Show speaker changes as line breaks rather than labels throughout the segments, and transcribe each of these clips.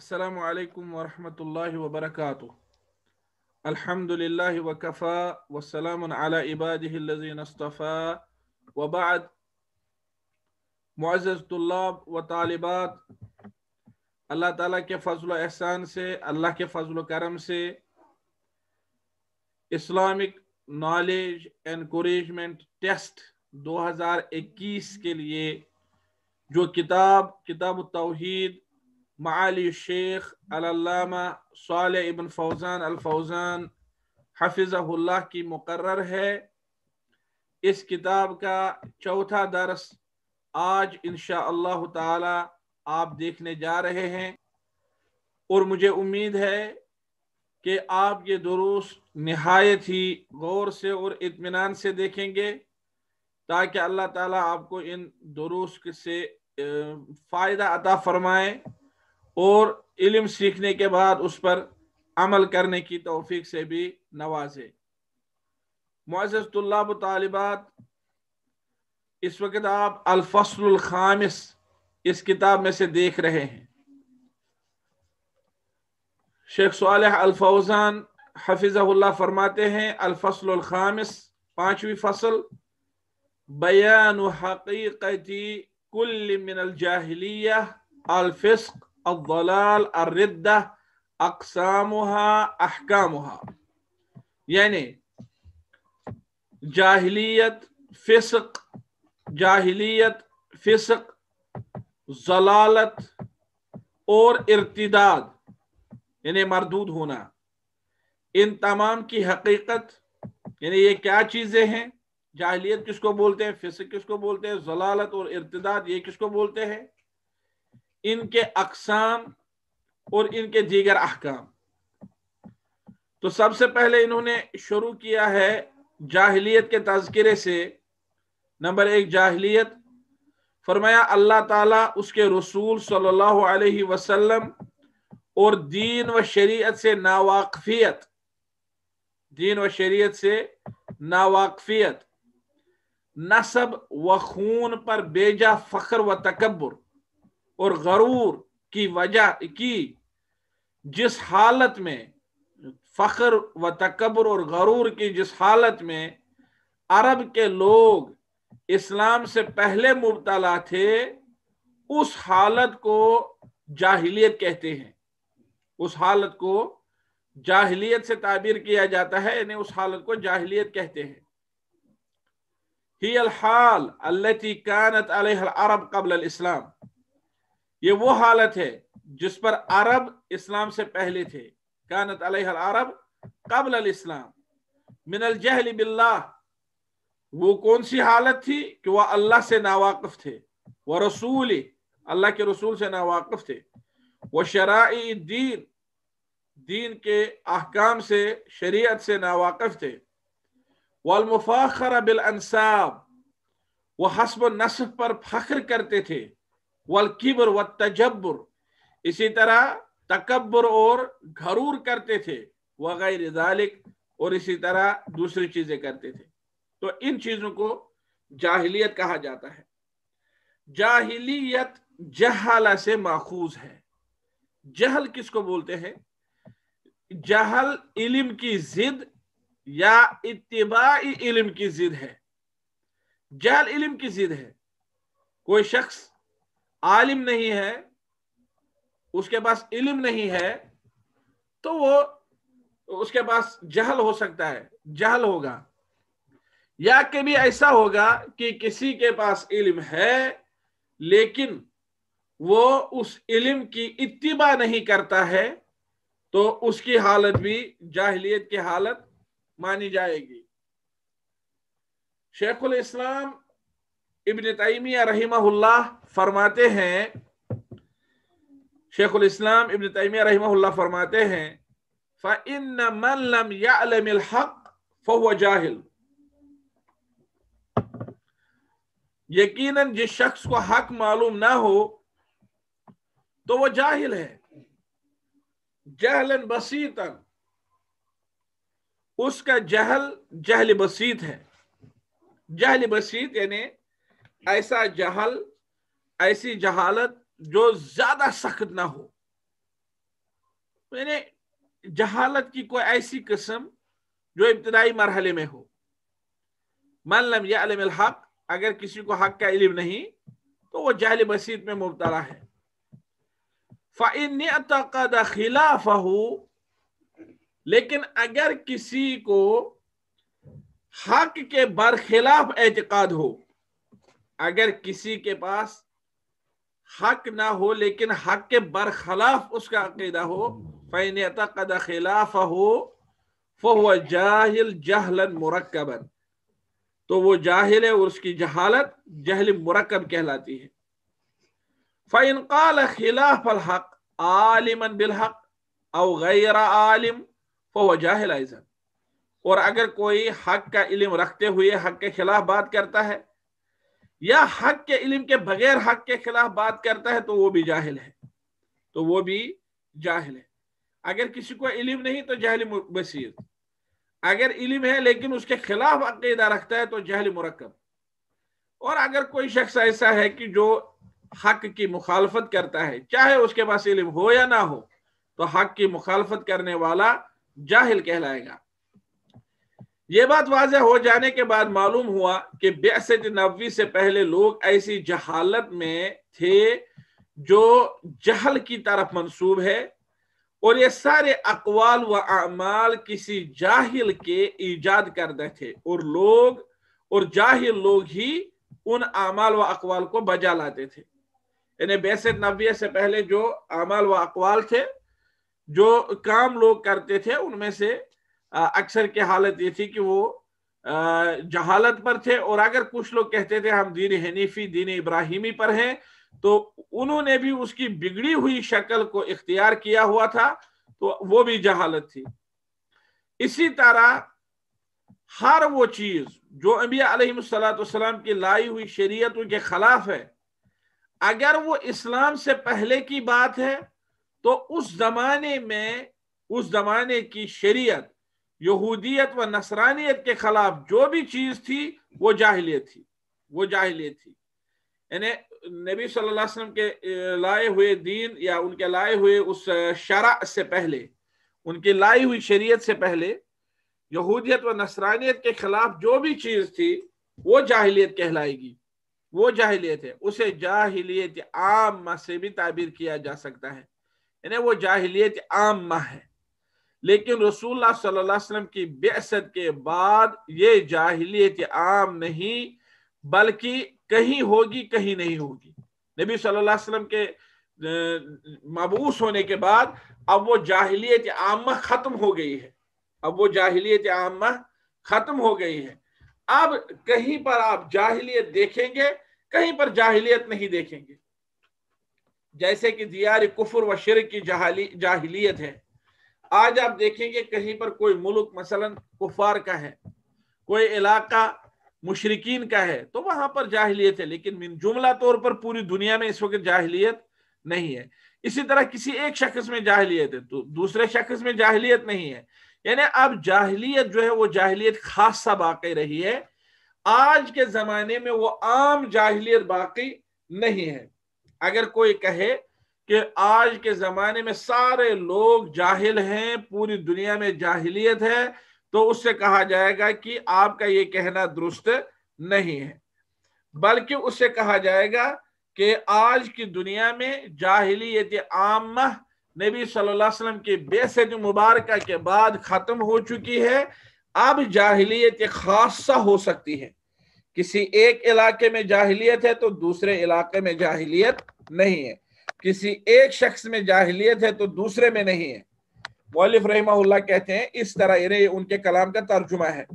السلام عليكم ورحمة الله وبركاته الحمد لله وكفى والسلام على عباده الذين اصطفى وبعد معزز طلاب وطالبات व तालिबात अल्लाह ताला के फजल एहसान से अल्लाह के फजल करम से इस्लामिक नॉलेज एनकरेजमेंट टेस्ट 2021 کے لیے جو کتاب کتاب التوحید माली शेख अलामा साल इबन फौज़ान अलफौज़ान हफिज़ल्ला की मुकर्र है इस किताब का चौथा दरस आज इन ताला आप देखने जा रहे हैं और मुझे उम्मीद है कि आप ये दुरुस नहायत ही गौर से और इतमान से देखेंगे ताकि अल्लाह ताला आपको इन दुरुस से फ़ायदा अता फरमाए और इल्म सीखने के बाद उस पर अमल करने की तोफीक से भी नवाजे मुआजतुल्लाब तालिबात इस वक्त आप अलफसल खामिस इस किताब में से देख रहे हैं शेख साल अलफौजान हफिज़ल्ला फरमाते हैं अलफसल खामिस पांचवी फसल बयान हकीकती कुल मिनल जाहलिया अलफिस्क अलाल अर्रद्दा अकसामहा अहकामहा यानी जाहलीत फिसक जाहिलियत फिसक जलालत और इर्तदाद यानी मरदूद होना इन तमाम की हकीकत यानी ये क्या चीज़ें हैं जाहलीत किसको बोलते हैं फिसक किसको बोलते हैं जलालत और इर्तदाद ये किसको बोलते हैं इनके अकसाम और इनके दीगर अहकाम तो सबसे पहले इन्होंने शुरू किया है जाहलीत के तस्करे से नंबर एक जाहलीत फरमाया अल्लाह ताला उसके रसूल सल्लल्लाहु अलैहि वसल्लम और दीन व शरीयत से नावाकफियत दीन व शरीयत से नावाकफियत नसब व खून पर बेजा फख्र व तकबर और गरूर की वजह की जिस हालत में फख्र व तकबर और गरूर की जिस हालत में अरब के लोग इस्लाम से पहले मुबतला थे उस हालत को जाहिलियत कहते हैं उस हालत को जाहिलियत से ताबीर किया जाता है यानी उस हालत को जाहिलियत कहते हैं ही अल हाल अल्लती कानत अरब कबल इस्लाम ये वो हालत है जिस पर अरब इस्लाम से पहले थे कानत अरब कबल इस्लाम मिनल जहली बिल्ला वो कौन सी हालत थी कि वह अल्लाह से नावाकफ थे वह रसूल अल्लाह के रसूल से नावाकफ थे वह शराइ दीन दीन के अहकाम से शरीयत से नावाकफ थे वलमुफाखर बिल अनसाब वह हसब नसब पर फख्र करते थे वलकिबर व तजब्बर इसी तरह तकबर और घरूर करते थे वगैरह जालिक और इसी तरह दूसरी चीजें करते थे तो इन चीजों को जाहिलियत कहा जाता है जाहिलियत जहाला से माखूज है जहल किसको बोलते हैं जहल इलम की जिद या इतबाई इलम की जिद है जहल इलिम की जिद है कोई शख्स आलिम नहीं है उसके पास इल्म नहीं है तो वो उसके पास जहल हो सकता है जहल होगा या कभी ऐसा होगा कि किसी के पास इल्म है लेकिन वो उस इल्म की इतिबा नहीं करता है तो उसकी हालत भी जाहलीत की हालत मानी जाएगी शेखुल इस्लाम इबन तयमिया रहीमहुल्ला फरमाते हैं शेख इस्लाम इबन तयमिया रहीमहुल्ला फरमाते हैं फ़इन मन लम यालम हक फ़हुआ जाहिल यकीनन जिस शख्स को हक मालूम ना हो तो वो जाहिल है जहलन बसीतन उसका जहल जहल बसीत है जहल बसीत यानी ऐसा जहल ऐसी जहालत जो ज्यादा सख्त ना हो मैंने जहालत की कोई ऐसी किस्म जो इब्तदाई मरहले में हो मान लम यम हक अगर किसी को हक का इलम नहीं तो वह जहल मसीद में मुबतला है फ़िन खिलाफ लेकिन अगर किसी को हक के बरखिलाफ एतकाद हो अगर किसी के पास हक ना हो लेकिन हक के बरखलाफ उसका अकीदा हो फ़ैन तद खिलाफ हो फ़ो जाहिल जहलन मुरकबन तो वो जाहिल है और उसकी जहालत जहल मुरकब कहलाती है फ़ैन कल खिलाफ अल हक आलिमन बिलहक अव गैर आलिम फ़ो जाहिल और अगर कोई हक का इलम रखते हुए हक के खिलाफ बात करता है या हक के इल्म के बगैर हक के खिलाफ बात करता है तो वो भी जाहिल है तो वो भी जाहिल है अगर किसी को इल्म नहीं तो जहल बसीर अगर इल्म है लेकिन उसके खिलाफ अकैदा रखता है तो जहल मरकब और अगर कोई शख्स ऐसा है कि जो हक की मुखालफत करता है चाहे उसके पास इल्म हो या ना हो तो हक की मुखालफत करने वाला जाहिल कहलाएगा ये बात वाज हो जाने के बाद मालूम हुआ कि बेसत नबी से पहले लोग ऐसी जहालत में थे जो जहल की तरफ मंसूब है और ये सारे अकवाल व अमाल किसी जाहिल के ईजाद करते थे और लोग और जाहिल लोग ही उन अमाल व अकवाल को बजा लाते थे यानी बेसत नबी से पहले जो अमाल व अकवाल थे जो काम लोग करते थे उनमें से अक्सर की हालत ये थी कि वो जहालत पर थे और अगर कुछ लोग कहते थे हम दीन हनीफी दीन इब्राहिमी पर हैं तो उन्होंने भी उसकी बिगड़ी हुई शक्ल को इख्तियार किया हुआ था तो वो भी जहालत थी इसी तरह हर वो चीज जो अम्बियालाम की लाई हुई शरीयतों के खिलाफ है अगर वो इस्लाम से पहले की बात है तो उस जमाने में उस जमाने की शरीयत यहूदियत व नसरानियत के खिलाफ जो भी चीज थी वो जाहिलियत थी वो जाहिलियत थी यानी नबी सल्लल्लाहु अलैहि वसल्लम के लाए हुए दीन या उनके लाए हुए उस शरा से पहले उनकी लाई हुई शरीयत से पहले यहूदियत व नसरानियत के खिलाफ जो भी चीज थी वो जाहिलियत कहलाएगी वो जाहिलियत है उसे जाहिलियत आम से भी ताबीर किया जा सकता है यानी वो जाहिलियत आम है लेकिन रसूल सल्लाम की बेसत के बाद ये जाहिलियत आम नहीं बल्कि कहीं होगी कहीं नहीं होगी नबी सल्लल्लाहु अलैहि वसल्लम के मबूस होने के बाद अब वो जाहिलियत आम खत्म हो गई है अब वो जाहिलियत आम खत्म हो गई है अब कहीं पर आप जाहिलियत देखेंगे कहीं पर जाहिलियत नहीं देखेंगे जैसे कि दियार कुफुर व शिर की जाहली जाहिलियत है आज आप देखेंगे कहीं पर कोई मुल्क मसलन कुफार का है कोई इलाका मुशरकिन का है तो वहां पर जाहलीत है लेकिन जुमला तौर पर पूरी दुनिया में इस वक्त जाहलीत नहीं है इसी तरह किसी एक शख्स में जाहलीत है तो दूसरे शख्स में जाहलीत नहीं है यानी अब जाहलीत जो है वो जाहलीत खासा बाकी रही है आज के जमाने में वो आम जाहलीत बाकी नहीं है अगर कोई कहे कि आज के जमाने में सारे लोग जाहिल हैं पूरी दुनिया में जाहिलियत है तो उससे कहा जाएगा कि आपका ये कहना दुरुस्त नहीं है बल्कि उससे कहा जाएगा कि आज की दुनिया में जाहिलियत आम नबी सल्लल्लाहु अलैहि वसल्लम की बेसत मुबारक के बाद ख़त्म हो चुकी है अब जाहिलियत खासा हो सकती है किसी एक इलाके में जाहिलियत है तो दूसरे इलाके में जाहिलियत नहीं है किसी एक शख्स में जाहिलियत है तो दूसरे में नहीं है मौलिफ रहीमल्ला कहते हैं इस तरह यानी उनके कलाम का तर्जुमा है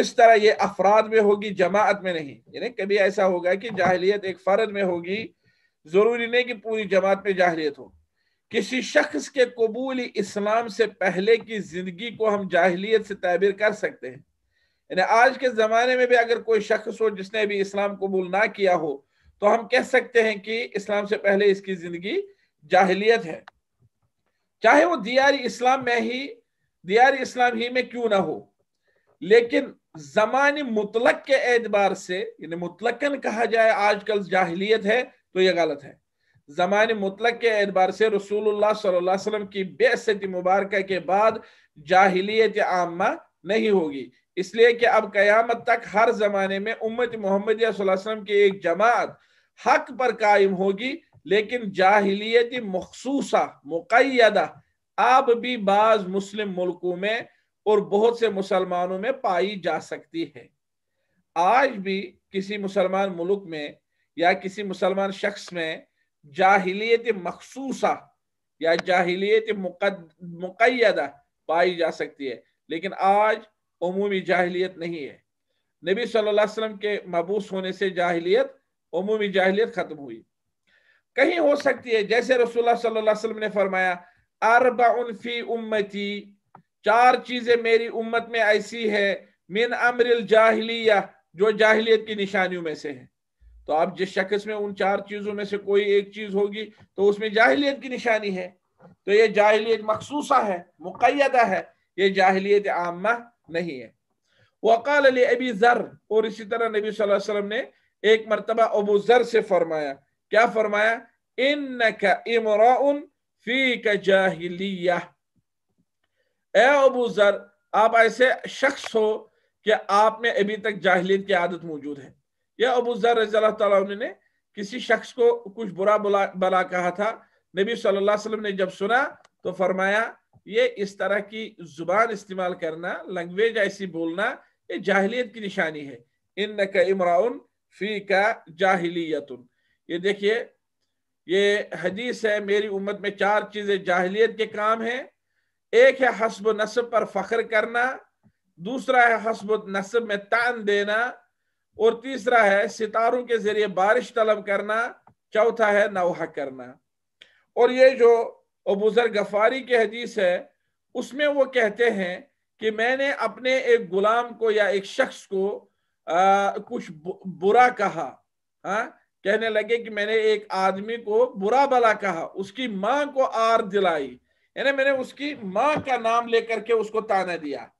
इस तरह ये अफराद में होगी जमात में नहीं यानी कभी ऐसा होगा कि जाहिलियत एक फर्द में होगी जरूरी नहीं कि पूरी जमात में जाहिलियत हो किसी शख्स के कबूल इस्लाम से पहले की जिंदगी को हम जाहिलियत से तैबिर कर सकते हैं यानी आज के ज़माने में भी अगर कोई शख्स हो जिसने अभी इस्लाम कबूल ना किया हो तो हम कह सकते हैं कि इस्लाम से पहले इसकी जिंदगी जाहिलियत है चाहे वो दियार इस्लाम में ही दियार इस्लाम ही में क्यों ना हो लेकिन जमान मुतलक के एतबार से यानी मुतलकन कहा जाए आजकल जाहिलियत है तो यह गलत है जमान मुतलक के एतबार से रसूलुल्लाह सल्लल्लाहु अलैहि वसल्लम की बेसती मुबारक के बाद जाहिलियत आमा नहीं होगी इसलिए कि अब कयामत तक हर जमाने में उम्मत मोहम्मद की एक जमात हक पर कायम होगी लेकिन जाहिलियत मखसूसा मुकैदा आप भी बाज मुस्लिम मुल्कों में और बहुत से मुसलमानों में पाई जा सकती है आज भी किसी मुसलमान मुल्क में या किसी मुसलमान शख्स में जाहिलियत मखसूसा या जाहिलियत मुकैदा पाई जा सकती है लेकिन आज अमूमी जाहिलियत नहीं है नबी सल्लल्लाहु अलैहि वसल्लम के मबूस होने से जाहिलियत अमूमी जाहलीत खत्म हुई कहीं हो सकती है जैसे रसूलुल्लाह सल्लल्लाहु ने फरमाया अरबा उनफी उम्मती चार चीजें मेरी उम्मत में ऐसी है मिन अमरिल जाहलिया जो जाहलीत की निशानियों में से है तो आप जिस शख्स में उन चार चीजों में से कोई एक चीज होगी तो उसमें जाहलीत की निशानी है तो ये जाहलीत मखसूसा है मुकैदा है ये जाहलीत आमा नहीं है वकाल अली अबी जर और इसी तरह नबी वसल्लम ने एक मरतबा अबू जर से फरमाया क्या फरमाया इन का जाहिलिया अबू जर आप ऐसे शख्स हो कि आप में अभी तक जाहिलियत की आदत मौजूद है यह अबू जर रजील्ला ने किसी शख्स को कुछ बुरा बुला बला कहा था नबी सल्लाम ने जब सुना तो फरमाया ये इस तरह की जुबान इस्तेमाल करना लैंग्वेज ऐसी बोलना ये जाहलीत की निशानी है इन न का इमराउन फी का जाहिलियतुन ये देखिए ये हदीस है मेरी उम्मत में चार चीजें जाहिलियत के काम है एक है हसब नस्ब पर फख्र करना दूसरा है हसब नस्ब में तान देना और तीसरा है सितारों के जरिए बारिश तलब करना चौथा है नौहा करना और ये जो अबूजर गफारी की हदीस है उसमें वो कहते हैं कि मैंने अपने एक गुलाम को या एक शख्स को आ, कुछ बुरा कहा हा? कहने लगे कि मैंने एक आदमी को बुरा भला कहा उसकी माँ को आर दिलाई यानी मैंने उसकी माँ का नाम लेकर के उसको ताना दिया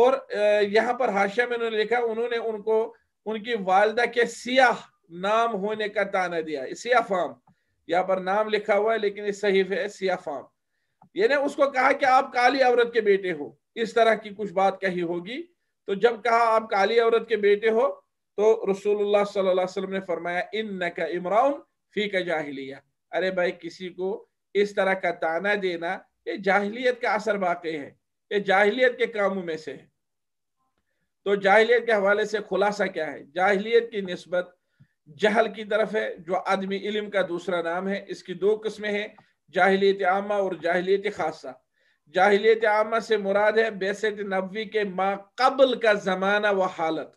और यहाँ पर हाशिया में उन्होंने लिखा उन्होंने उनको उनकी वालदा के सियाह नाम होने का ताना दिया सिया फाम यहाँ पर नाम लिखा हुआ है लेकिन इस सहीफ है सिया फाम यानी उसको कहा कि आप काली औरत के बेटे हो इस तरह की कुछ बात कही होगी तो जब कहा आप काली औरत के बेटे हो तो रसूलुल्लाह सल्लल्लाहु अलैहि वसल्लम ने फरमाया इन का इमराउन फी का जाहिलिया अरे भाई किसी को इस तरह का ताना देना ये जाहिलियत का असर वाकई है ये जाहिलियत के कामों में से है तो जाहिलियत के हवाले से खुलासा क्या है जाहिलियत की नस्बत जहल की तरफ है जो आदमी इल्म का दूसरा नाम है इसकी दो किस्में हैं जाहिलियत आमा और जाहिलियत खासा जाहिलियत आमा से मुराद है बेसत नबी के माकबल का ज़माना व हालत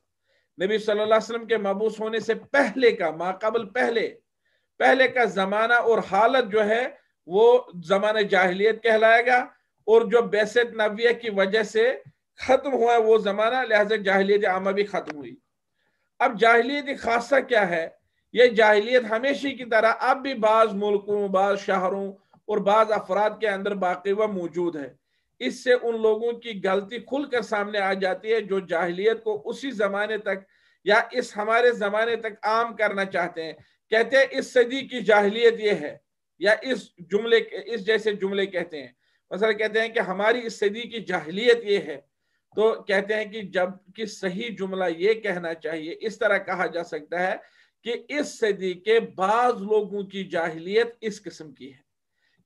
नबी सल्लल्लाहु अलैहि वसल्लम के मबूस होने से पहले का माकबल पहले पहले का ज़माना और हालत जो है वो ज़माना जाहिलियत कहलाएगा और जो बेसत नबी की वजह से ख़त्म हुआ है वो ज़माना लिहाजा जाहिलियत आमा भी ख़त्म हुई अब जाहिलियत खासा क्या है ये जाहिलियत हमेशा की तरह अब भी बाज़ मुल्कों बाज़ शहरों और बाज अफराद के अंदर बाकी वह मौजूद है इससे उन लोगों की गलती खुलकर सामने आ जाती है जो जाहलीत को उसी जमाने तक या इस हमारे जमाने तक आम करना चाहते हैं कहते हैं इस सदी की जाहलीत ये है या इस जुमले इस जैसे जुमले कहते हैं मसल कहते हैं कि हमारी इस सदी की जाहलीत ये है तो कहते हैं कि जब कि सही जुमला ये कहना चाहिए इस तरह कहा जा सकता है कि इस सदी के बाज लोगों की जाहलीत इस किस्म की है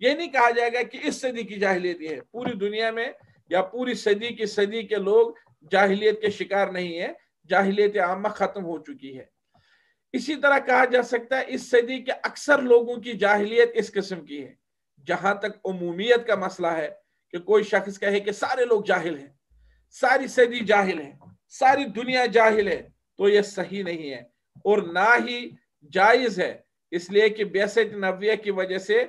ये नहीं कहा जाएगा कि इस सदी की जाहिलियत है पूरी दुनिया में या पूरी सदी की सदी के लोग जाहिलियत के शिकार नहीं है जाहिलियत आमा खत्म हो चुकी है इसी तरह कहा जा सकता है इस सदी के अक्सर लोगों की जाहिलियत इस किस्म की है जहां तक अमूमियत का मसला है कि कोई शख्स कहे कि सारे लोग जाहिल हैं सारी सदी जाहिल है सारी दुनिया जाहिल है तो यह सही नहीं है और ना ही जायज है इसलिए कि बेसठ नब्बे की वजह से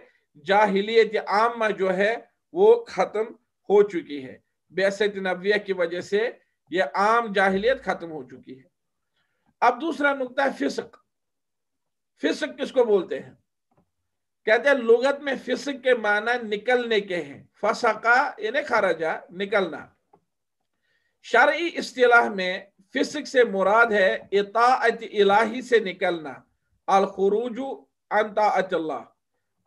जाहिलियत आम जो है वो ख़त्म हो चुकी है बेसत नबिया की वजह से ये आम जाहिलियत ख़त्म हो चुकी है अब दूसरा नुकता है फिसक फिसक किसको बोलते हैं कहते हैं लुगत में फिसक के माना निकलने के हैं फसका यानी खराजा निकलना शर्य अतलाह में फिसक से मुराद है इताअत इलाही से निकलना अलखरूज अनताअल्लाह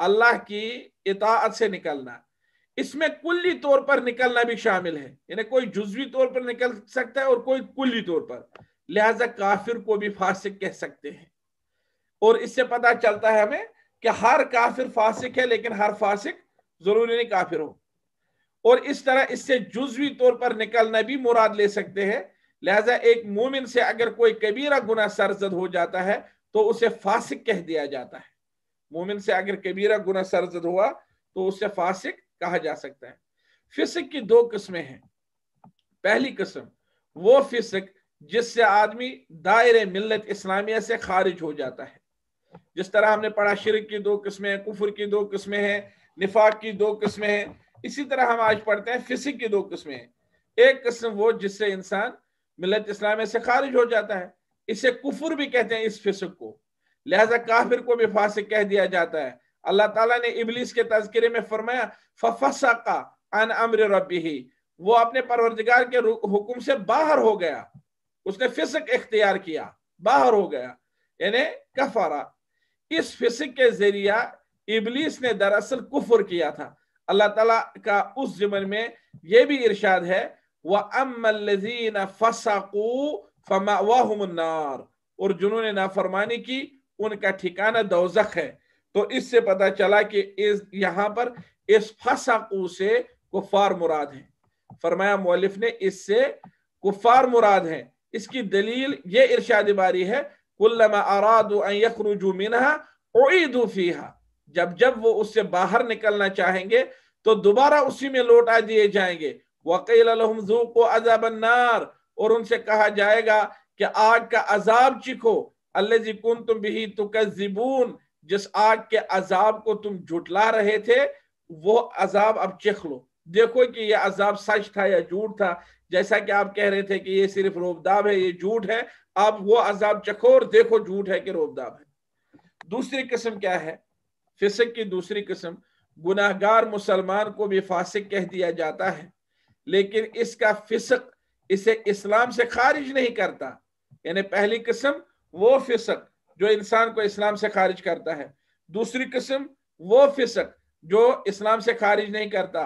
अल्लाह की इतात से निकलना इसमें कुल्ली तौर पर निकलना भी शामिल है यानी कोई जुजवी तौर पर निकल सकता है और कोई कुल्ली तौर पर लिहाजा काफिर को भी फासिक कह सकते हैं और इससे पता चलता है हमें कि हर काफिर फासिक है लेकिन हर फासिक जरूरी नहीं काफिर हो और इस तरह इससे जुजवी तौर पर निकलना भी मुराद ले सकते हैं लिहाजा एक मोमिन से अगर कोई कबीरा गुना सरजद हो जाता है तो उसे फासिक कह दिया जाता है मोमिन से अगर कबीरा गुना सरजद हुआ तो उसे फासिक कहा जा सकता है फिसक की दो किस्में हैं पहली किस्म वो फिसक जिससे आदमी दायरे मिलत इस्लामिया से खारिज हो जाता है जिस तरह हमने पढ़ा शिरक की दो किस्में हैं कुफर की दो किस्में हैं निफाक की दो किस्में हैं इसी तरह हम आज पढ़ते हैं फिसिक की दो किस्में हैं एक किस्म वो जिससे इंसान मिलत इस्लामिया से खारिज हो जाता है इसे कुफर भी कहते हैं इस फिसक को लिहाजा काफिर को भी फासिक कह दिया जाता है अल्लाह ताला ने इबलीस के तस्करे में फरमाया फफसा अन अम्र रबी वो अपने परवरदिगार के हुक्म से बाहर हो गया उसने फिसक इख्तियार किया बाहर हो गया यानी कफारा इस फिसक के जरिया इबलीस ने दरअसल कुफर किया था अल्लाह ताला का उस जुम्मन में यह भी इरशाद है वह अमजीन फसाकू फमा वाहमार और जिन्होंने नाफरमानी की उनका ठिकाना दौजक है तो इससे पता चला कि इस यहां पर इस फसाकू से कुफार मुराद है फरमाया मौलिफ ने इससे कुफार मुराद है इसकी दलील ये इर्शाद बारी है कुल्लमा अरादू मिनहा जब जब वो उससे बाहर निकलना चाहेंगे तो दोबारा उसी में लौटा दिए जाएंगे वकील को अजाबन्नार और उनसे कहा जाएगा कि आग का अजाब चिखो अल्लाकुन तुम भी जिस आग के अजाब को तुम जुटला रहे थे वो अजाब अब चख लो देखो कि यह अजाब सच था या झूठ था जैसा कि आप कह रहे थे कि ये सिर्फ रोबदाब है ये झूठ है अब वो अजाब चखो और देखो झूठ है कि रोबदाब है दूसरी किस्म क्या है फिसक की दूसरी किस्म गुनाहगार मुसलमान को भी फासिक कह दिया जाता है लेकिन इसका फिसक इसे इस्लाम से खारिज नहीं करता यानी पहली किस्म वो फिसक जो इंसान को इस्लाम से खारिज करता है दूसरी किस्म वो फिसक जो इस्लाम से खारिज नहीं करता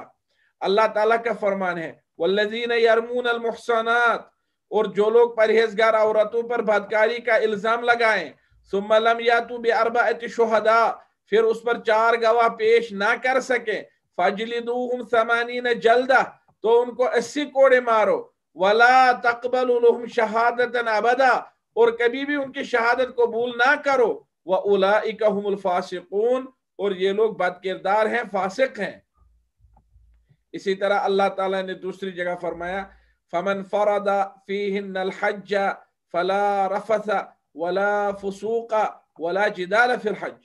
अल्लाह ताला का फरमान है वल्लजीन यरमून अलमुहसनात और जो लोग परहेजगार औरतों पर बदकारी का इल्जाम लगाएं सुमलम यातु बे अरबात शहदा फिर उस पर चार गवाह पेश ना कर सके फजलिदूहुम समानीन जल्दा तो उनको अस्सी कोड़े मारो वला तकबल शहादतन अबदा और कभी भी उनकी शहादत कबूल ना करो वह उलाफासिकून और ये लोग बद किरदार हैं फासिक हैं इसी तरह अल्लाह ताला ने दूसरी जगह फरमाया फमन फरदा फी फला रफसा वला फसूका वला जिदाल फिर हज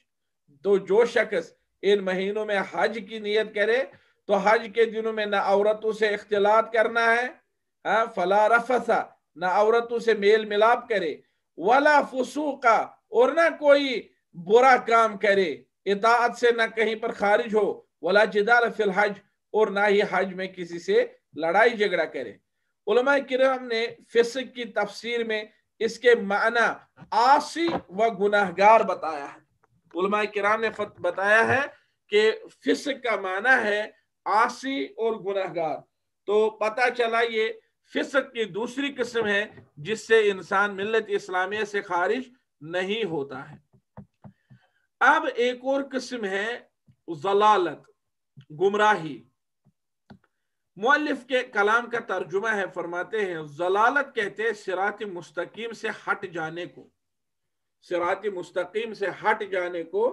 तो जो शख्स इन महीनों में हज की नीयत करे तो हज के दिनों में न औरतों से इख्तलात करना है हाँ, फला रफसा ना औरतों से मेल मिलाप करे वाला फसू का और ना कोई बुरा काम करे इतात से ना कहीं पर खारिज हो वाला जिदाल फिल हज और ना ही हज में किसी से लड़ाई झगड़ा करे उलमा किराम ने फिसक की तफसीर में इसके माना आसी व गुनाहगार बताया है उलमा किराम ने बताया है कि फिसक का माना है आसी और गुनाहगार तो पता चला ये फिसक की दूसरी किस्म है जिससे इंसान मिलत इस्लामिया से खारिज नहीं होता है अब एक और किस्म है जलालत गुमराही मुलिफ के कलाम का तर्जुमा है फरमाते हैं जलालत कहते हैं सिरात मुस्तकीम से हट जाने को सिरात मुस्तकीम से हट जाने को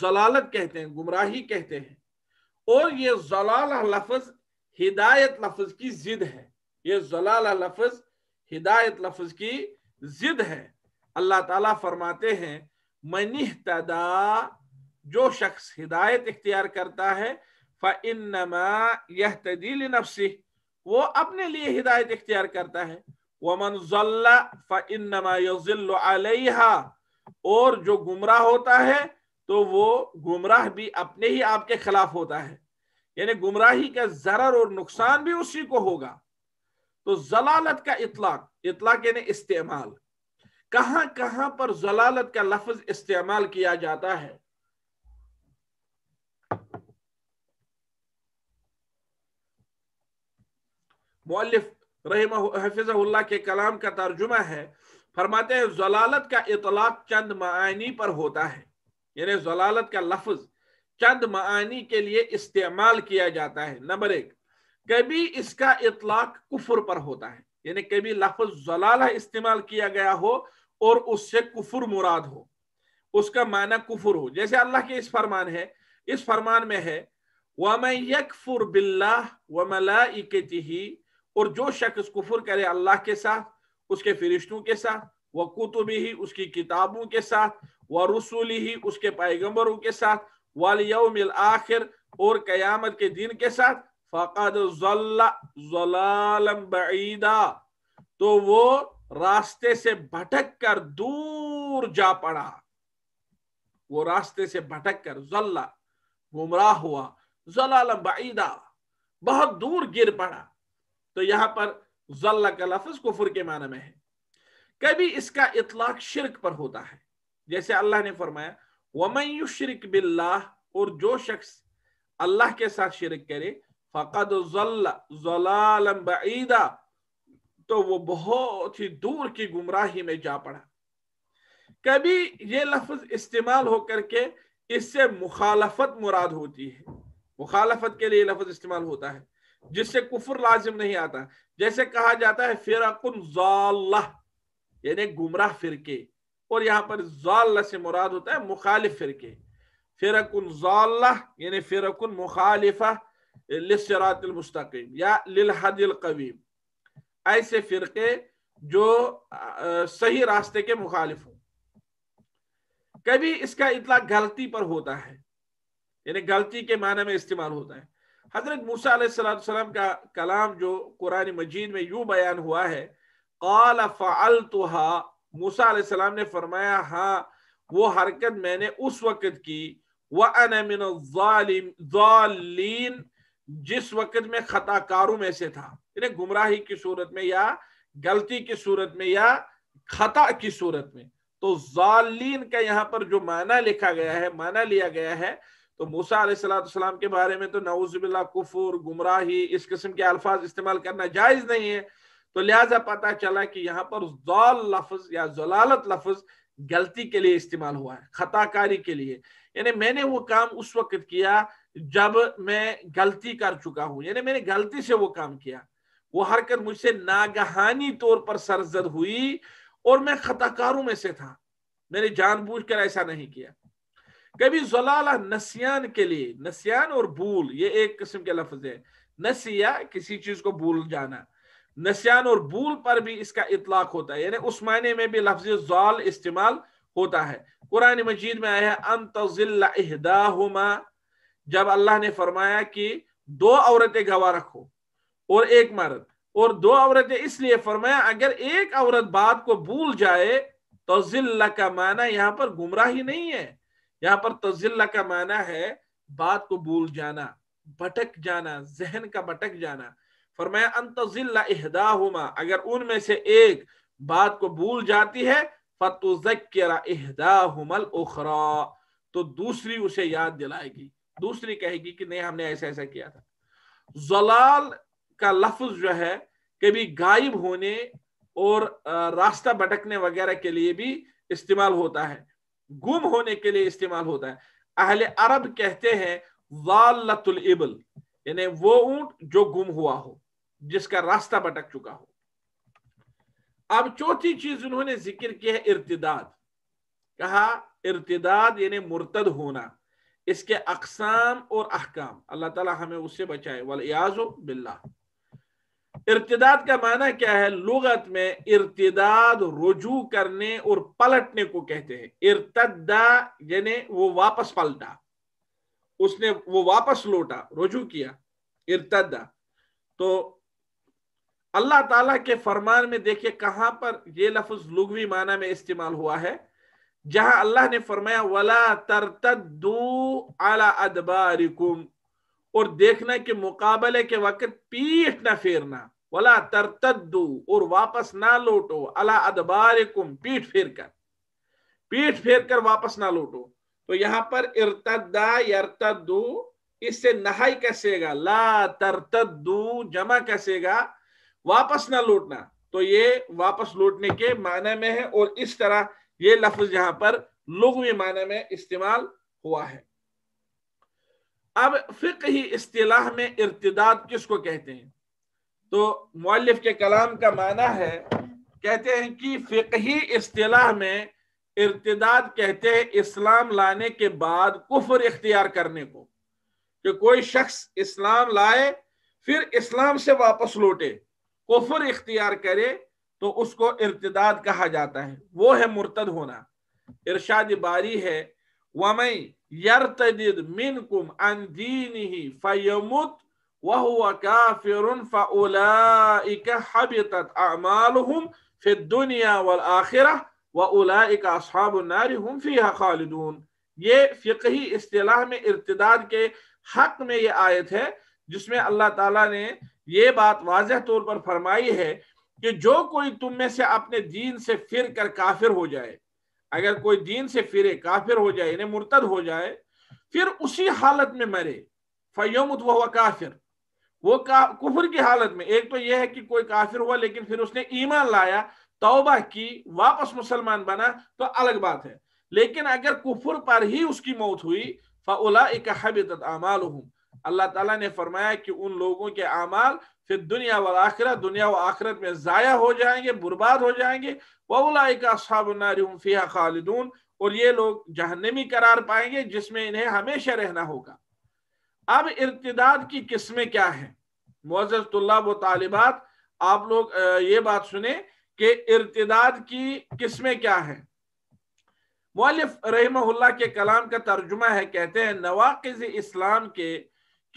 जलालत कहते हैं गुमराही कहते हैं और ये जलाल लफज हिदायत लफज की जिद है ये जलाला लफज हिदायत लफज की जिद है अल्लाह ताला फरमाते हैं मनी तदा जो शख्स हिदायत इख्तियार करता है फ़िनमा यह तदील नफसी वो अपने लिए हिदायत इख्तियार करता है वमन फ़िनमा यजिल्लहा और जो गुमराह होता है तो वो गुमराह भी अपने ही आपके खिलाफ होता है यानी गुमराही का जरर और नुकसान भी उसी को होगा तो जलालत का इतलाक इतलाक यानी इस्तेमाल कहां कहां पर जलालत का लफ्ज इस्तेमाल किया जाता है मुल्लिफ के कलाम का तर्जुमा है फरमाते हैं जलालत का इतलाक चंद मानी पर होता है यानी जलालत का लफ्ज चंद मानी के लिए इस्तेमाल किया जाता है नंबर एक कभी इसका इतलाक कुफर पर होता है यानी कभी लफज जलाला इस्तेमाल किया गया हो और उससे कुफर मुराद हो उसका माना कुफर हो जैसे अल्लाह के इस फरमान है इस फरमान में है वकफुर बिल्ला वमलाइकतिही और जो शख्स कुफर करे अल्लाह के साथ उसके फरिश्तों के साथ व कुतुब ही उसकी किताबों के साथ व रसूली ही उसके पैगम्बरों के साथ वाल आखिर और कयामत के दिन के साथ फ़कद बीदा तो वो रास्ते से भटक कर दूर जा पड़ा वो रास्ते से भटक कर जल्ला गुमराह हुआ जलालम बाईदा बहुत दूर गिर पड़ा तो यहाँ पर जल्ला का लफ्ज कुफुर के मान में है कभी इसका इतलाक शिरक पर होता है जैसे अल्लाह ने फरमाया वमयु शिरक बिल्ला और जो शख्स अल्लाह के साथ शिरक करे फ़कद जलालम तो वो बहुत ही दूर की गुमराही में जा पड़ा कभी ये लफ्ज इस्तेमाल होकर के इससे मुखालफत मुराद होती है मुखालफत के लिए लफ्ज इस्तेमाल होता है जिससे कुफर लाजिम नहीं आता जैसे कहा जाता है फिरकुन यानी गुमराह फिरके और यहाँ पर जाल से मुराद होता है मुखालिफ फिरके फिरकुन यानी फिरकुन मुखालिफा लिसरात मुस्तकीम या लिलहदिल कवीम ऐसे फिरके जो सही रास्ते के मुखालिफ हों कभी इसका इतला गलती पर होता है यानी गलती के माने में इस्तेमाल होता है हजरत मूसम का कलाम जो कुरानी मजीद में यूं बयान हुआ है कल फल तो हा मूसा ने फरमाया हाँ वो हरकत मैंने उस वक़्त की वह अनमिन जिस वक्त में खताकारों में से था यानी गुमराही की सूरत में या गलती की सूरत में या खता की सूरत में तो जालीन का यहाँ पर जो माना लिखा गया है माना लिया गया है तो मूसा सलाम के बारे में तो नवजुबिल्ला कुफूर गुमराही इस किस्म के अल्फाज इस्तेमाल करना जायज नहीं है तो लिहाजा पता चला कि यहाँ पर जाल लफज या जलालत लफज गलती के लिए इस्तेमाल हुआ है खताकारी के लिए यानी मैंने वो काम उस वक्त किया जब मैं गलती कर चुका हूं यानी मैंने गलती से वो काम किया वो हरकत मुझसे नागहानी तौर पर सरजद हुई और मैं खताकारों में से था मैंने जानबूझकर ऐसा नहीं किया कभी जलाल नसियान के लिए नसियान और भूल ये एक किस्म के लफ्ज है नसिया किसी चीज को भूल जाना नसियान और भूल पर भी इसका इतलाक होता है यानी उस मायने में भी लफ्ज जाल इस्तेमाल होता है कुरान मजीद में आया है अन जब अल्लाह ने फरमाया कि दो औरतें गवा रखो और एक मर्द और दो औरतें इसलिए फरमाया अगर एक औरत बात को भूल जाए तो जिल्ला का माना यहाँ पर ही नहीं है यहाँ पर तजिल्ला तो का माना है बात को भूल जाना भटक जाना जहन का भटक जाना फरमाया अंतजिल्ला इहदा हुमा अगर उनमें से एक बात को भूल जाती है फतुजक्र इहदा हुमल उखरा तो दूसरी उसे याद दिलाएगी दूसरी कहेगी कि नहीं हमने ऐसा ऐसा किया था जलाल का लफ्ज जो है कभी गायब होने और रास्ता भटकने वगैरह के लिए भी इस्तेमाल होता है गुम होने के लिए इस्तेमाल होता है अहले अरब कहते हैं वालतुल इबल यानी वो ऊंट जो गुम हुआ हो जिसका रास्ता भटक चुका हो अब चौथी चीज उन्होंने जिक्र की है इर्तदाद कहा इर्तदाद यानी मुर्तद होना इसके अकसाम और अहकाम अल्लाह ताला हमें उससे बचाए याजो बिल्ला इर्तदाद का माना क्या है लुगत में इर्तदाद रुजू करने और पलटने को कहते हैं इर्तदा यानी वो वापस पलटा उसने वो वापस लौटा रुजू किया इर्तदा तो अल्लाह ताला के फरमान में देखिए कहां पर ये लफ्ज लुगवी माना में इस्तेमाल हुआ है जहां अल्लाह ने फरमाया वला तरतदू अला अदबारिकुम और देखना के मुकाबले के वक्त पीठ ना फेरना वला तरतदू और वापस ना लौटो अला अदबारिकुम पीठ फेर कर पीठ फेर कर वापस ना लौटो तो यहाँ पर इरतदा यरतदू इससे नहाई कैसेगा ला तरतदू जमा कैसेगा वापस ना लौटना तो ये वापस लौटने के माने में है और इस तरह ये लफ्ज यहां पर लुगवी माने में इस्तेमाल हुआ है अब फिक ही इस्तेलाह में इर्तदाद किसको कहते हैं तो मौलिफ के कलाम का माना है कहते हैं कि ही इस्तेलाह में इर्तदाद कहते हैं इस्लाम लाने के बाद कुफर इख्तियार करने को कि कोई शख्स इस्लाम लाए फिर इस्लाम से वापस लौटे कुफर इख्तियार करे तो उसको इर्तदाद कहा जाता है वो है मुर्तद होना इर्शाद बारी है वमई खालिदून ये फ़िकही इस्तेलाह में इर्तदाद के हक में ये आयत है जिसमें अल्लाह ताला ने ये बात वाजह तौर पर फरमाई है कि जो कोई तुम में से अपने दीन से फिर कर काफिर हो जाए अगर कोई दीन से फिरे काफिर हो जाए इन्हें मुर्तद हो जाए फिर उसी हालत में मरे फयोमुत हुआ काफिर वो का कुफर की हालत में एक तो यह है कि कोई काफिर हुआ लेकिन फिर उसने ईमान लाया तोबा की वापस मुसलमान बना तो अलग बात है लेकिन अगर कुफर पर ही उसकी मौत हुई फ़ाउला अमाल अल्लाह तला ने फरमाया कि उन लोगों के अमाल फिर दुनिया वाल आखिर दुनिया व आखिरत में ज़ाया हो जाएंगे बुरबाद हो जाएंगे वलाई खालिदून और ये लोग जहनमी करार पाएंगे जिसमें इन्हें हमेशा रहना होगा अब इर्तदाद की किस्में क्या है मोज़तुल्ला व तालिबात आप लोग ये बात सुने कि इर्तदाद की किस्में क्या है मौलिफ रही के कलाम का तर्जुमा है कहते हैं नवाकज़ इस्लाम के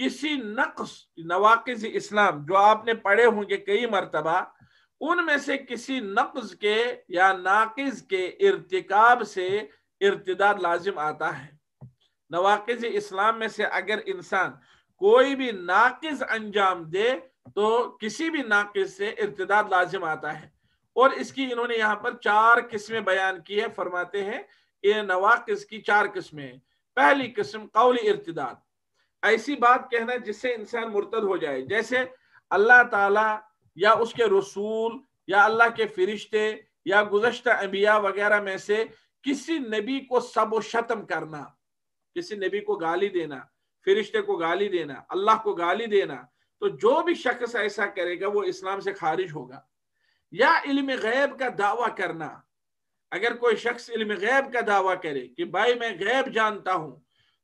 किसी नक्स नवाकिज इस्लाम जो आपने पढ़े होंगे कई मरतबा उनमें से किसी नक्स के या नाकिज के इरतकब से इर्तदार लाजिम आता है नवाकज इस्लाम में से अगर इंसान कोई भी नाकिज अंजाम दे तो किसी भी नाकिज से इर्तदार लाजिम आता है और इसकी इन्होंने यहाँ पर चार किस्में बयान की है फरमाते हैं ये नवाकिज की चार किस्में पहली किस्म कौली इर्तदाद ऐसी बात कहना जिससे इंसान मुर्तद हो जाए जैसे अल्लाह ताला या उसके रसूल या अल्लाह के फरिश्ते या गुजशत अबिया वगैरह में से किसी नबी को सब शतम करना किसी नबी को गाली देना फरिश्ते को गाली देना अल्लाह को गाली देना तो जो भी शख्स ऐसा करेगा वो इस्लाम से खारिज होगा या इल्म गैब का दावा करना अगर कोई शख्स इल्म गैब का दावा करे कि भाई मैं गैब जानता हूँ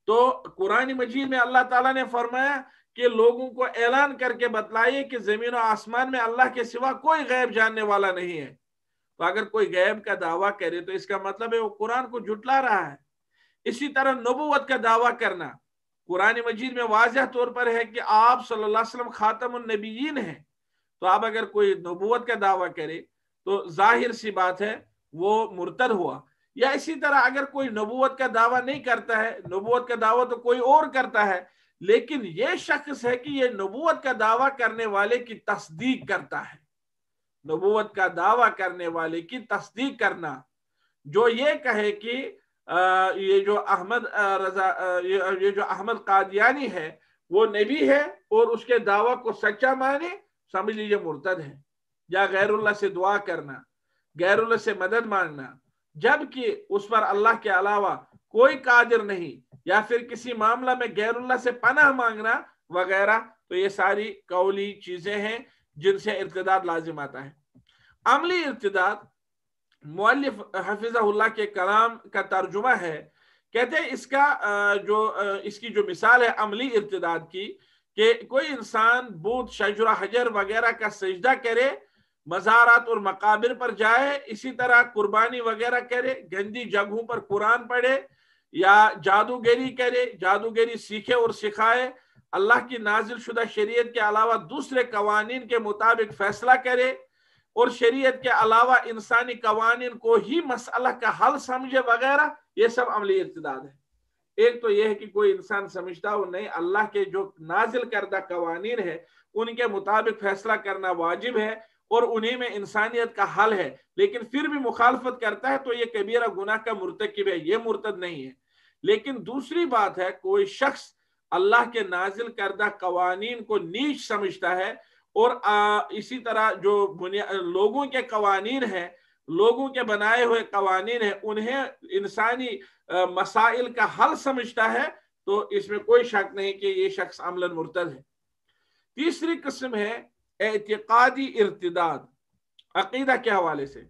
तो कुरान मजीद में अल्लाह ताला ने फरमाया कि लोगों को ऐलान करके बतलाइए कि जमीन और आसमान में अल्लाह के सिवा कोई गैब जानने वाला नहीं है तो अगर कोई गैब का दावा करे तो इसका मतलब है वो कुरान को जुटला रहा है इसी तरह नबूवत का दावा करना कुरान मजीद में वाजह तौर पर है कि आप सल्लल्लाहु अलैहि वसल्लम खातम हैं तो आप अगर कोई नबूवत का दावा करे तो जाहिर सी बात है वो मुर्तद हुआ या इसी तरह अगर कोई नबूवत का दावा नहीं करता है नबूवत का दावा तो कोई और करता है लेकिन ये शख्स है कि ये नबूवत का दावा करने वाले की तस्दीक करता है नबूवत का दावा करने वाले की तस्दीक करना जो ये कहे कि ये जो अहमद रजा ये जो अहमद कादियानी है वो नबी है और उसके दावा को सच्चा माने समझ लीजिए मुर्तद है या गैरुल्ला से दुआ करना गैरुल्ला से मदद मांगना जबकि उस पर अल्लाह के अलावा कोई कादिर नहीं या फिर किसी मामला में गैरुल्ला से पनाह मांगना वगैरह तो ये सारी कौली चीजें हैं जिनसे इर्तदाद लाजिम आता है अमली इर्तदाद मुल्फ हफिजाउल्ला के कलाम का तर्जुमा है कहते हैं इसका जो इसकी जो मिसाल है अमली इर्तदाद की कि कोई इंसान बूथ शजरा हजर वगैरह का सजदा करे मजारत और मकाबिर पर जाए इसी तरह कुर्बानी वगैरह करे गंदी जगहों पर कुरान पढ़े या जादूगरी करे जादूगरी सीखे और सिखाए अल्लाह की नाजिल शुदा शरीय के अलावा दूसरे कवानीन के मुताबिक फैसला करे और शरीय के अलावा इंसानी कवानीन को ही मसला का हल समझे वगैरह ये सब अमली इतदाद है एक तो यह है कि कोई इंसान समझता हो नहीं अल्लाह के जो नाजिल करदा कवानीन है उनके मुताबिक फैसला करना वाजिब है और उन्हीं में इंसानियत का हल है लेकिन फिर भी मुखालफत करता है तो ये कबीरा गुनाह का मुरतकब है ये मुरतद नहीं है लेकिन दूसरी बात है कोई शख्स अल्लाह के नाजिल करदा कवानीन को नीच समझता है और आ, इसी तरह जो लोगों के कवानी है लोगों के बनाए हुए कवानी है उन्हें इंसानी मसाइल का हल समझता है तो इसमें कोई शक नहीं कि ये शख्स अमलन मुरतद है तीसरी किस्म है एतिकादी इर्तदाद अकीदा के हवाले से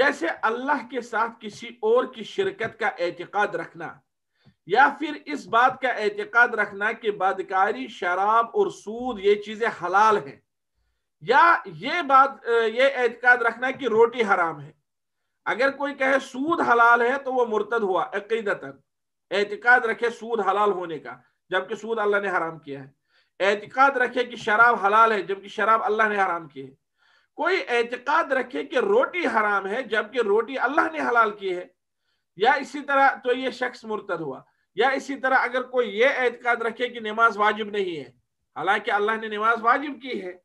जैसे अल्लाह के साथ किसी और की शिरकत का एतकाद रखना या फिर इस बात का एतकाद रखना कि बदकारी शराब और सूद ये चीज़ें हलाल हैं या ये बात ये एतकाद रखना कि रोटी हराम है अगर कोई कहे सूद हलाल है तो वो मुर्तद हुआ अकीदतन एतकाद रखे सूद हलाल होने का जबकि सूद अल्लाह ने हराम किया है एतकाद रखे कि शराब हलाल है जबकि शराब अल्लाह ने हराम की है कोई एतकाद रखे कि रोटी हराम है जबकि रोटी अल्लाह ने हलाल की है या इसी तरह तो ये शख्स मुर्तद हुआ या इसी तरह अगर कोई ये एतकाद रखे कि नमाज वाजिब नहीं है हालांकि अल्लाह ने नमाज वाजिब की है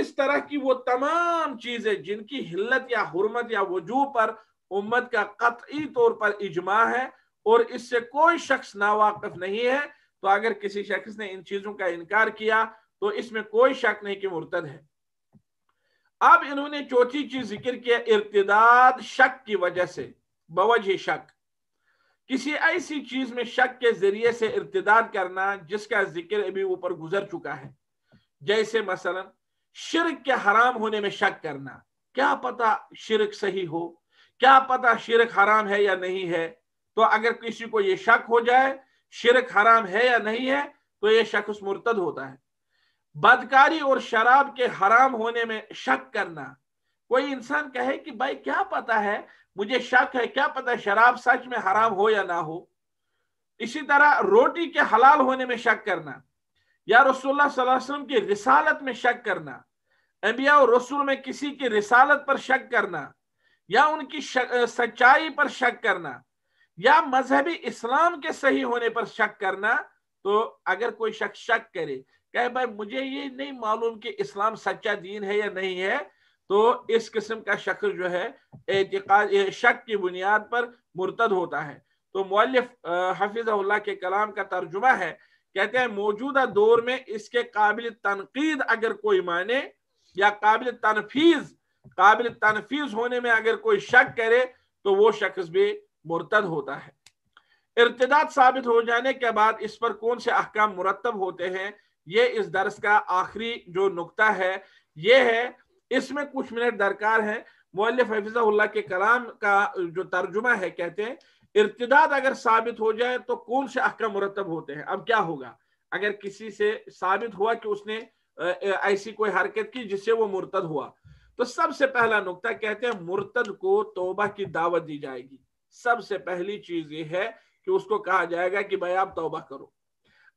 इस तरह की वो तमाम चीजें जिनकी हिल्लत या हरमत या वजूह पर उम्मत का कतई तौर पर इजमा है और इससे कोई शख्स नावाकफ नहीं है तो अगर किसी शख्स ने इन चीजों का इनकार किया तो इसमें कोई शक नहीं कि मुर्तद है अब इन्होंने चौथी चीज जिक्र किया इर्तदाद शक की वजह से बवज शक किसी ऐसी चीज में शक के जरिए से इर्तदाद करना जिसका जिक्र अभी ऊपर गुजर चुका है जैसे मसलन शिरक के हराम होने में शक करना क्या पता शिरक सही हो क्या पता शिरक हराम है या नहीं है तो अगर किसी को यह शक हो जाए शिरक हराम है या नहीं है तो ये शख्स मुर्तद होता है बदकारी और शराब के हराम होने में शक करना कोई इंसान कहे कि भाई क्या पता है मुझे शक है क्या पता है शराब सच में हराम हो या ना हो इसी तरह रोटी के हलाल होने में शक करना या रसोल्ला वसल्लम की रिसालत में शक करना अम्बिया और रसूल में किसी की रिसालत पर शक करना या उनकी सच्चाई पर शक करना या मजहबी इस्लाम के सही होने पर शक करना तो अगर कोई शख्स शक करे कहे भाई मुझे ये नहीं मालूम कि इस्लाम सच्चा दीन है या नहीं है तो इस किस्म का शक जो है शक की बुनियाद पर मुर्तद होता है तो मौलफ हफिज के कलाम का तर्जुमा है कहते हैं मौजूदा दौर में इसके काबिल तनकीद अगर कोई माने या काबिल तनफीज काबिल तनफीज होने में अगर कोई शक करे तो वो शख्स भी मुरतद होता है इर्तदाद साबित हो जाने के बाद इस पर कौन से अहकाम मुरतब होते हैं ये इस दर्स का आखिरी जो नुकता है ये है इसमें कुछ मिनट दरकार है मौलफ हफिज़ा के कलाम का जो तर्जुमा है कहते हैं इर्तदाद अगर साबित हो जाए तो कौन से अहकाम मुरतब होते हैं अब क्या होगा अगर किसी से साबित हुआ कि उसने ऐसी कोई हरकत की जिससे वो मुरतद हुआ तो सबसे पहला नुकता कहते हैं मुरतद को तोबा की दावत दी जाएगी सबसे पहली चीज ये है कि उसको कहा जाएगा कि भाई आप तौबा करो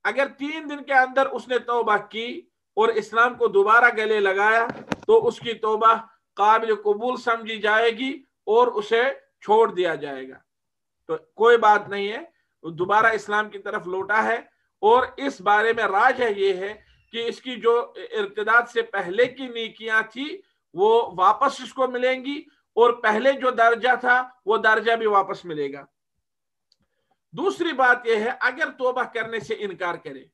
अगर तीन दिन के अंदर उसने तौबा की और इस्लाम को दोबारा गले लगाया तो उसकी तोबा काबिल कबूल समझी जाएगी और उसे छोड़ दिया जाएगा तो कोई बात नहीं है दोबारा इस्लाम की तरफ लौटा है और इस बारे में राज है ये है कि इसकी जो इर्तदाद से पहले की नीकियां थी वो वापस इसको मिलेंगी और पहले जो दर्जा था वो दर्जा भी वापस मिलेगा दूसरी बात यह है अगर तोबा करने से इनकार करे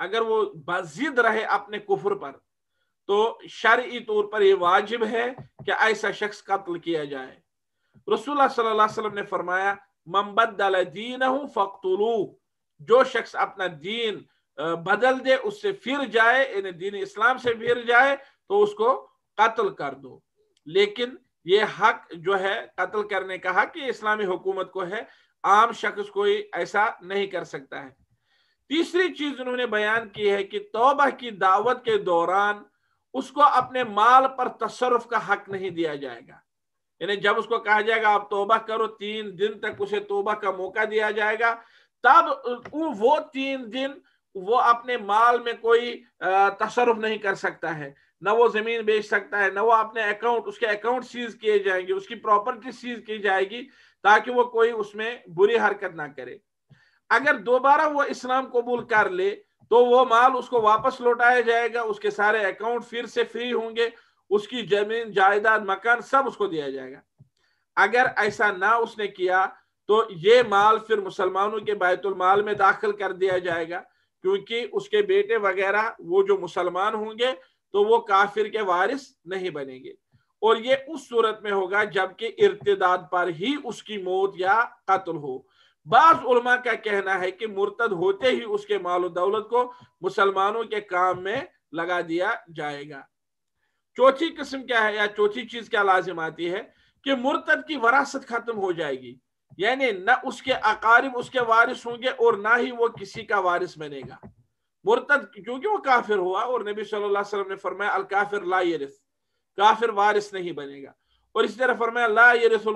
अगर वो बाजिद रहे अपने कुफर पर तो शर्य तौर पर यह वाजिब है कि ऐसा शख्स कत्ल किया जाए रसूल ने फरमाया मम्बदल दीन फ़क्तलू जो शख्स अपना दीन बदल दे उससे फिर जाए यानी दीन इस्लाम से फिर जाए तो उसको कत्ल कर दो लेकिन ये हक जो है कत्ल करने का हक ये इस्लामी हुकूमत को है आम शख्स कोई ऐसा नहीं कर सकता है तीसरी चीज उन्होंने बयान की है कि तोबा की दावत के दौरान उसको अपने माल पर तसरफ का हक नहीं दिया जाएगा यानी जब उसको कहा जाएगा आप तोबा करो तीन दिन तक उसे तोबा का मौका दिया जाएगा तब वो तीन दिन वो अपने माल में कोई तसरफ नहीं कर सकता है ना वो जमीन बेच सकता है ना वो अपने अकाउंट उसके अकाउंट सीज किए जाएंगे उसकी प्रॉपर्टी सीज की जाएगी ताकि वो कोई उसमें बुरी हरकत ना करे अगर दोबारा वो इस्लाम कबूल कर ले तो वो माल उसको वापस लौटाया जाएगा उसके सारे अकाउंट फिर से फ्री होंगे उसकी जमीन जायदाद मकान सब उसको दिया जाएगा अगर ऐसा ना उसने किया तो ये माल फिर मुसलमानों के बैतुल माल में दाखिल कर दिया जाएगा क्योंकि उसके बेटे वगैरह वो जो मुसलमान होंगे तो वो काफिर के वारिस नहीं बनेंगे और ये उस सूरत में होगा जबकि इर्तदाद पर ही उसकी मौत या कत्ल हो बाज उलमा का कहना है कि मुर्तद होते ही उसके माल दौलत को मुसलमानों के काम में लगा दिया जाएगा चौथी किस्म क्या है या चौथी चीज क्या लाजिम आती है कि मुर्तद की वरासत खत्म हो जाएगी यानी न उसके अकारिब उसके वारिस होंगे और ना ही वो किसी का वारिस बनेगा मुर्तद क्योंकि वो काफिर हुआ और नबी सल्लल्लाहु अलैहि वसल्लम ने फरमाया अल काफिर ला यरिस काफिर वारिस नहीं बनेगा और इसी तरह फरमाया ला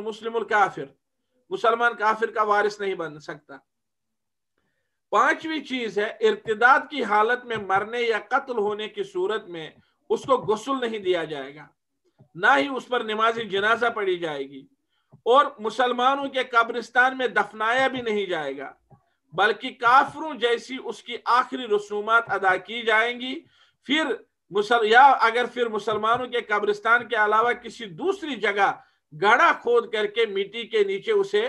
मुस्लिम काफिर मुसलमान काफिर का वारिस नहीं बन सकता पांचवी चीज है इर्तदाद की हालत में मरने या कत्ल होने की सूरत में उसको गसल नहीं दिया जाएगा ना ही उस पर नमाज जनाजा पड़ी जाएगी और मुसलमानों के कब्रिस्तान में दफनाया भी नहीं जाएगा बल्कि काफरों जैसी उसकी आखिरी रसूमात अदा की जाएंगी फिर मुसल या अगर फिर मुसलमानों के कब्रिस्तान के अलावा किसी दूसरी जगह गढ़ा खोद करके मिट्टी के नीचे उसे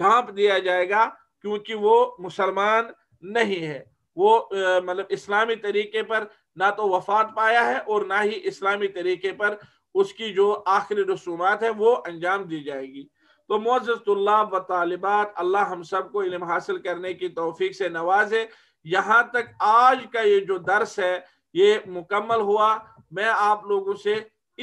ढांप दिया जाएगा क्योंकि वो मुसलमान नहीं है वो मतलब इस्लामी तरीके पर ना तो वफात पाया है और ना ही इस्लामी तरीके पर उसकी जो आखिरी रसूमात है वो अंजाम दी जाएगी तो मोजतुल्ला व तालिबात अल्लाह हम सब को इलम हासिल करने की तोफीक से नवाजे यहाँ तक आज का ये जो दर्स है ये मुकम्मल हुआ मैं आप लोगों से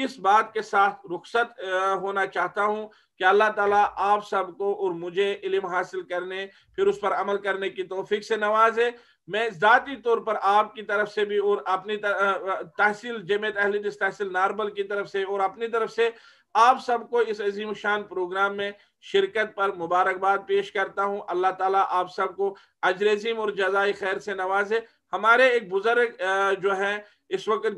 इस बात के साथ रुखसत होना चाहता हूँ कि अल्लाह ताला आप सबको और मुझे इलम हासिल करने फिर उस पर अमल करने की तोफीक से नवाजे मैं ज़ाती तौर पर आपकी तरफ से भी और अपनी तहसील जमेत अहलिद तहसील नारबल की तरफ से और अपनी तरफ से आप सबको इस अजीम शान प्रोग्राम में शिरकत पर मुबारकबाद पेश करता हूँ अल्लाह ताला आप सबको अजरजीम और जजाय खैर से नवाजे हमारे एक बुजुर्ग जो है इस वक्त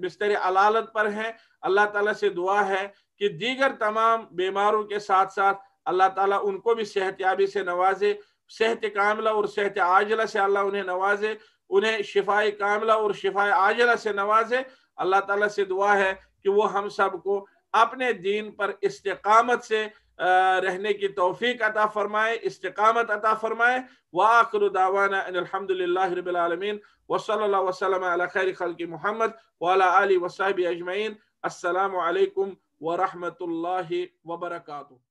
बिस्तर अलालत पर हैं अल्लाह ताला से दुआ है कि दीगर तमाम बीमारों के साथ साथ अल्लाह ताला उनको भी सेहत याबी से नवाजे सेहत कामला और सेहत आजला से अल्लाह उन्हें नवाजे उन्हें शिफाई कामला और शिफाई आजला से नवाजे अल्लाह ताला से दुआ है कि वो हम सबको अपने दीन पर इस्तकामत से रहने की तौफीक अता फरमाए इस्तकामत अता फरमाए वाखर दावाना अलहमदिल्लाबीआलमीन वसल वसलम खैर खल की मोहम्मद वाला अली वसाब अजमैन असलकम वरहमल वबरकू